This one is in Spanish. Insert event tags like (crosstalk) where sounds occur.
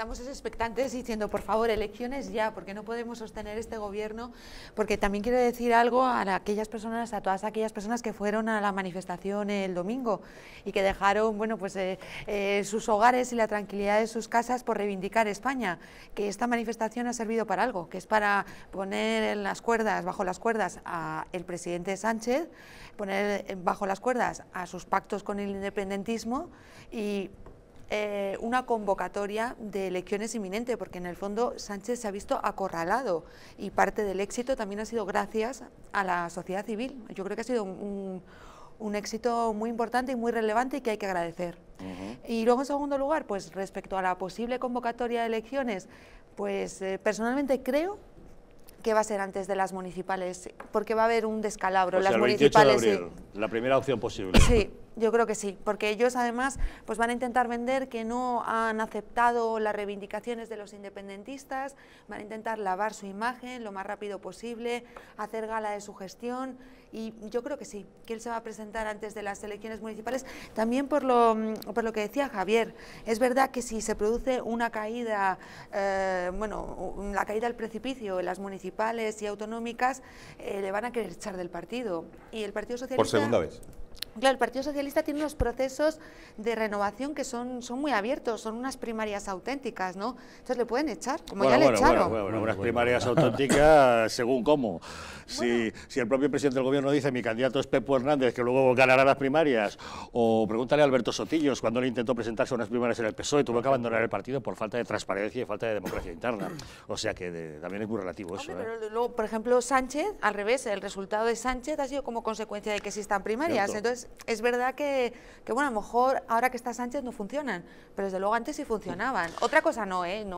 Estamos expectantes diciendo, por favor, elecciones ya, porque no podemos sostener este gobierno, porque también quiero decir algo a aquellas personas, a todas aquellas personas que fueron a la manifestación el domingo y que dejaron, bueno, pues eh, eh, sus hogares y la tranquilidad de sus casas por reivindicar España, que esta manifestación ha servido para algo, que es para poner las cuerdas, bajo las cuerdas, a el presidente Sánchez, poner bajo las cuerdas a sus pactos con el independentismo y eh, una convocatoria de elecciones inminente, porque en el fondo Sánchez se ha visto acorralado y parte del éxito también ha sido gracias a la sociedad civil. Yo creo que ha sido un, éxito muy importante y muy relevante y que hay que agradecer. Y luego, en segundo lugar, pues respecto a la posible convocatoria de elecciones, pues eh, personalmente creo que va a ser antes de las municipales, porque va a haber un descalabro. Pues las municipales. La primera opción posible. Sí, yo creo que sí, porque ellos además pues van a intentar vender que no han aceptado las reivindicaciones de los independentistas, van a intentar lavar su imagen lo más rápido posible, hacer gala de su gestión y yo creo que sí, que él se va a presentar antes de las elecciones municipales. También por lo, mm, por lo que decía Javier, es verdad que si se produce una caída, eh, bueno, la caída al precipicio en las municipales y autonómicas, eh, le van a querer echar del partido. Y el Partido Socialista... Por segunda vez. Claro, el Partido Socialista tiene unos procesos de renovación que son, son muy abiertos, son unas primarias auténticas, ¿no? Entonces le pueden echar, como ya le echaron. Bueno, unas primarias (laughs) auténticas según cómo. Si, si, el propio presidente del gobierno dice mi candidato es Pepo Hernández, que luego ganará las primarias, o pregúntale a Alberto Sotillos cuando le intentó presentarse unas primarias en el PSOE, tuvo que abandonar el partido por falta de transparencia y falta de democracia interna. O sea que también es muy relativo eso. ¿eh? pero luego, por ejemplo, Sánchez, al revés, el resultado de Sánchez ha sido como consecuencia de que existan primarias. Entonces, es verdad que, bueno, a lo mejor ahora que está Sánchez no funcionan, pero desde luego antes sí funcionaban. Otra cosa no, ¿eh? No